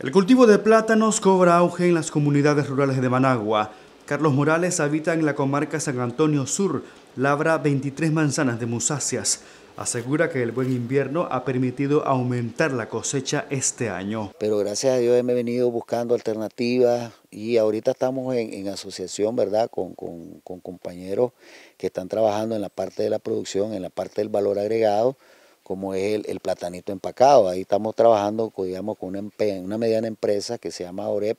El cultivo de plátanos cobra auge en las comunidades rurales de Managua. Carlos Morales habita en la comarca San Antonio Sur, labra 23 manzanas de musáceas. Asegura que el buen invierno ha permitido aumentar la cosecha este año. Pero gracias a Dios me he venido buscando alternativas y ahorita estamos en, asociación ¿verdad? Con, con compañeros que están trabajando en la parte de la producción, en la parte del valor agregado, como es el, platanito empacado. Ahí estamos trabajando digamos, con una, una, mediana empresa que se llama OREP,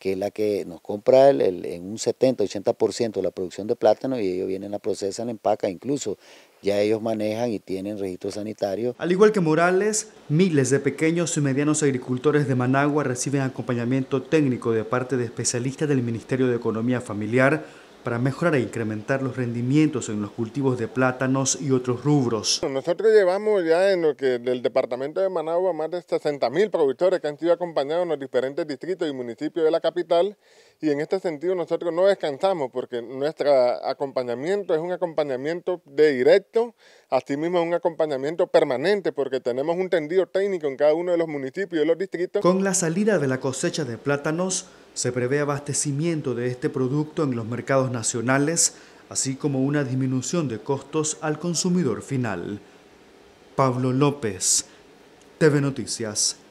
que es la que nos compra en un 70-80% la producción de plátano y ellos vienen, la procesar, empaca incluso ya ellos manejan y tienen registro sanitario. Al igual que Morales, miles de pequeños y medianos agricultores de Managua reciben acompañamiento técnico de parte de especialistas del Ministerio de Economía Familiar para mejorar e incrementar los rendimientos en los cultivos de plátanos y otros rubros. Nosotros llevamos ya en lo que del departamento de Managua más de 60.000 productores que han sido acompañados en los diferentes distritos y municipios de la capital y en este sentido nosotros no descansamos porque nuestro acompañamiento es un acompañamiento de directo, asimismo es un acompañamiento permanente porque tenemos un tendido técnico en cada uno de los municipios y los distritos. Con la salida de la cosecha de plátanos, se prevé abastecimiento de este producto en los mercados nacionales, así como una disminución de costos al consumidor final. Pablo López, TV Noticias.